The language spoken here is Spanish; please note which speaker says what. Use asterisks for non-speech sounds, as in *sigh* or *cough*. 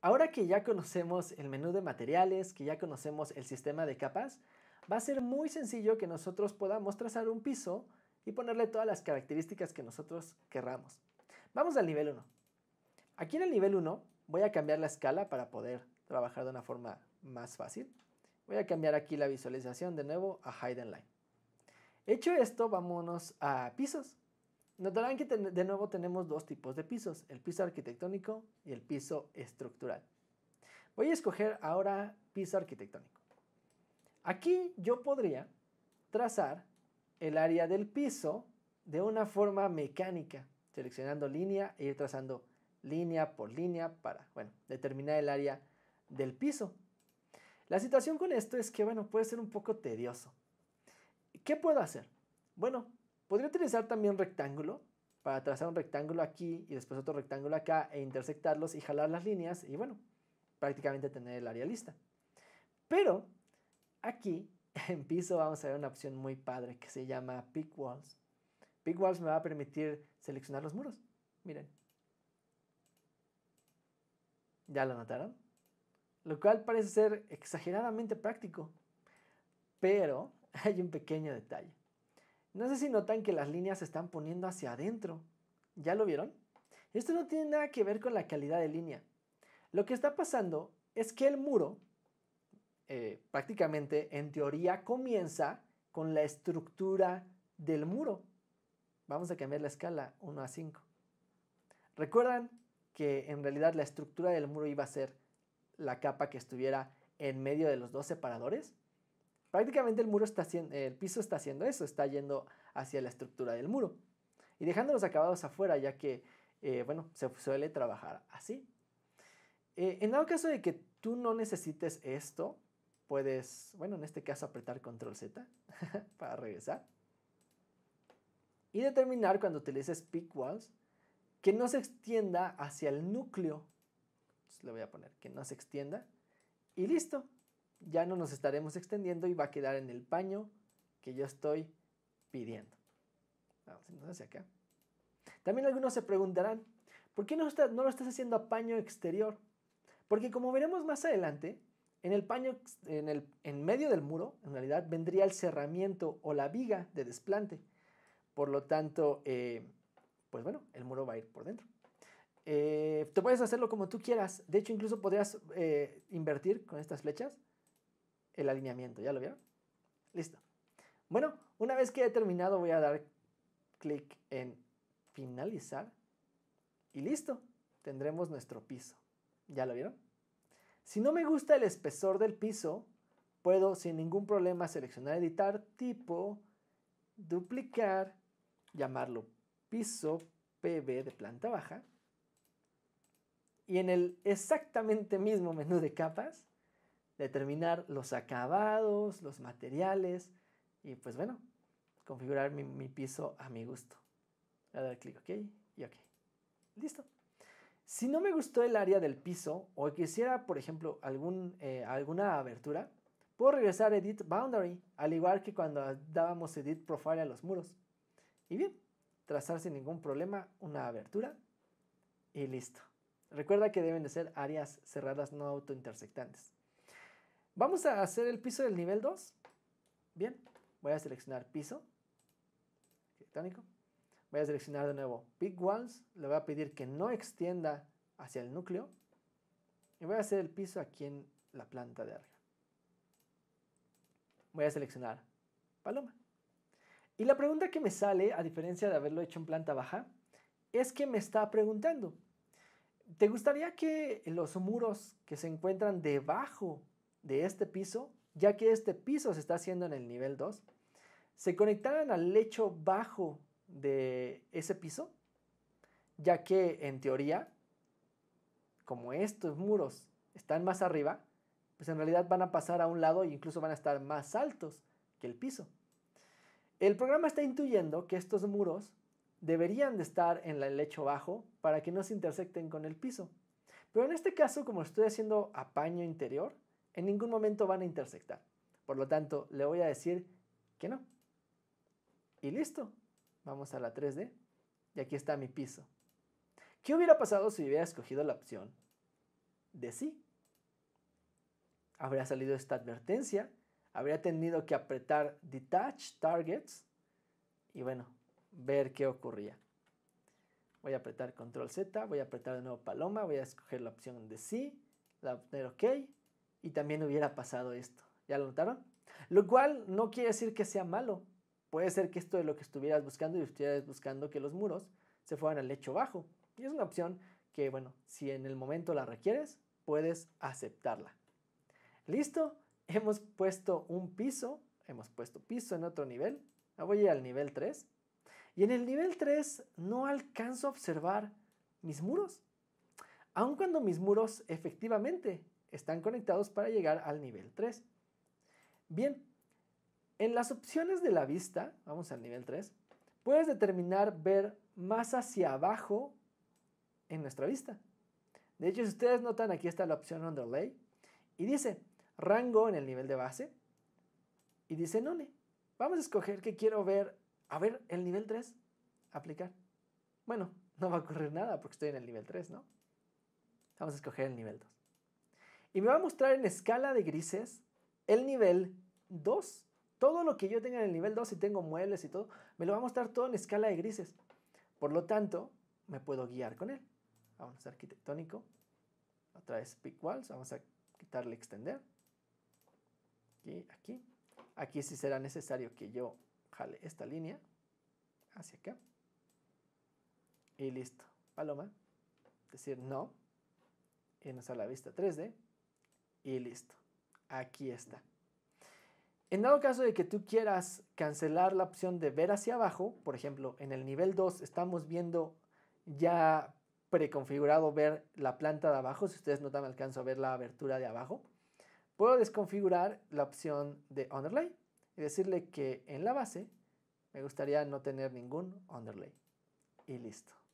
Speaker 1: Ahora que ya conocemos el menú de materiales, que ya conocemos el sistema de capas, va a ser muy sencillo que nosotros podamos trazar un piso y ponerle todas las características que nosotros querramos. Vamos al nivel 1. Aquí en el nivel 1 voy a cambiar la escala para poder trabajar de una forma más fácil. Voy a cambiar aquí la visualización de nuevo a Hide and Line. Hecho esto, vámonos a pisos. Notarán que de nuevo tenemos dos tipos de pisos, el piso arquitectónico y el piso estructural. Voy a escoger ahora piso arquitectónico. Aquí yo podría trazar el área del piso de una forma mecánica, seleccionando línea e ir trazando línea por línea para, bueno, determinar el área del piso. La situación con esto es que, bueno, puede ser un poco tedioso. ¿Qué puedo hacer? Bueno, Podría utilizar también rectángulo para trazar un rectángulo aquí y después otro rectángulo acá e intersectarlos y jalar las líneas y bueno, prácticamente tener el área lista. Pero aquí *laughs* en piso vamos a ver una opción muy padre que se llama Pick Walls. Pick Walls me va a permitir seleccionar los muros. Miren. ¿Ya lo notaron? Lo cual parece ser exageradamente práctico. Pero *laughs* hay un pequeño detalle. No sé si notan que las líneas se están poniendo hacia adentro. ¿Ya lo vieron? Esto no tiene nada que ver con la calidad de línea. Lo que está pasando es que el muro eh, prácticamente en teoría comienza con la estructura del muro. Vamos a cambiar la escala 1 a 5. Recuerdan que en realidad la estructura del muro iba a ser la capa que estuviera en medio de los dos separadores. Prácticamente el, muro está haciendo, el piso está haciendo eso, está yendo hacia la estructura del muro y dejándolos acabados afuera, ya que, eh, bueno, se suele trabajar así. Eh, en dado caso de que tú no necesites esto, puedes, bueno, en este caso apretar control Z *laughs* para regresar y determinar cuando utilices peak walls que no se extienda hacia el núcleo. le voy a poner que no se extienda y listo ya no nos estaremos extendiendo y va a quedar en el paño que yo estoy pidiendo. También algunos se preguntarán, ¿por qué no, lo estás haciendo a paño exterior? Porque como veremos más adelante, en el paño, en, el, en medio del muro, en realidad vendría el cerramiento o la viga de desplante. Por lo tanto, eh, pues bueno, el muro va a ir por dentro. Eh, te puedes hacerlo como tú quieras. De hecho, incluso podrías eh, invertir con estas flechas el alineamiento. ¿Ya lo vieron? Listo. Bueno, una vez que he terminado voy a dar clic en finalizar y listo, tendremos nuestro piso. ¿Ya lo vieron? Si no me gusta el espesor del piso, puedo sin ningún problema seleccionar editar tipo, duplicar, llamarlo piso PB de planta baja y en el exactamente mismo menú de capas determinar los acabados, los materiales y pues bueno, configurar mi, piso a mi gusto. Voy a clic OK y OK. Listo. Si no me gustó el área del piso o quisiera, por ejemplo, eh, alguna abertura, puedo regresar a Edit Boundary, al igual que cuando dábamos Edit Profile a los muros. Y bien, trazar sin ningún problema una abertura y listo. Recuerda que deben de ser áreas cerradas no autointersectantes. Vamos a hacer el piso del nivel 2. Bien, voy a seleccionar piso electrónico. Voy a seleccionar de nuevo Big Ones. Le voy a pedir que no extienda hacia el núcleo. Y voy a hacer el piso aquí en la planta de arriba. Voy a seleccionar paloma. Y la pregunta que me sale, a diferencia de haberlo hecho en planta baja, es que me está preguntando, ¿te gustaría que los muros que se encuentran debajo de este piso, ya que este piso se está haciendo en el nivel 2, se conectarán al lecho bajo de ese piso, ya que en teoría, como estos muros están más arriba, pues en realidad van a pasar a un lado e incluso van a estar más altos que el piso. El programa está intuyendo que estos muros deberían de estar en el lecho bajo para que no se intersecten con el piso. Pero en este caso, como estoy haciendo apaño interior, en ningún momento van a intersectar. Por lo tanto, le voy a decir que no. Y listo. Vamos a la 3D. Y aquí está mi piso. ¿Qué hubiera pasado si hubiera escogido la opción de sí? Habría salido esta advertencia. Habría tenido que apretar Detach Targets. Y bueno, ver qué ocurría. Voy a apretar Control Z. Voy a apretar de nuevo Paloma. Voy a escoger la opción de sí. La opción OK y también hubiera pasado esto. ¿Ya lo notaron? Lo cual no quiere decir que sea malo. Puede ser que esto es lo que estuvieras buscando y estuvieras buscando que los muros se fueran al lecho bajo. Y es una opción que, bueno, si en el momento la requieres, puedes aceptarla. ¿Listo? Hemos puesto un piso, hemos puesto piso en otro nivel. Ah, voy a ir al nivel 3. Y en el nivel 3 no alcanzo a observar mis muros. Aun cuando mis muros efectivamente están conectados para llegar al nivel 3. Bien, en las opciones de la vista, vamos al nivel 3, puedes determinar ver más hacia abajo en nuestra vista. De hecho, si ustedes notan, aquí está la opción Underlay y dice rango en el nivel de base y dice None. Vamos a escoger que quiero ver, a ver, el nivel 3, aplicar. Bueno, no va a ocurrir nada porque estoy en el nivel 3, ¿no? Vamos a escoger el nivel 2 y me va a mostrar en escala de grises el nivel 2. Todo lo que yo tenga en el nivel 2, si tengo muebles y todo, me lo va a mostrar todo en escala de grises. Por lo tanto, me puedo guiar con él. Vamos a arquitectónico. Otra vez pick walls. Vamos a quitarle extender. Y aquí. Aquí sí será necesario que yo jale esta línea hacia acá. Y listo. Paloma. Decir no. Y nos a la vista 3D y listo. Aquí está. En dado caso de que tú quieras cancelar la opción de ver hacia abajo, por ejemplo, en el nivel 2 estamos viendo ya preconfigurado ver la planta de abajo, si ustedes notan alcanzo a ver la abertura de abajo, puedo desconfigurar la opción de underlay y decirle que en la base me gustaría no tener ningún underlay. Y listo.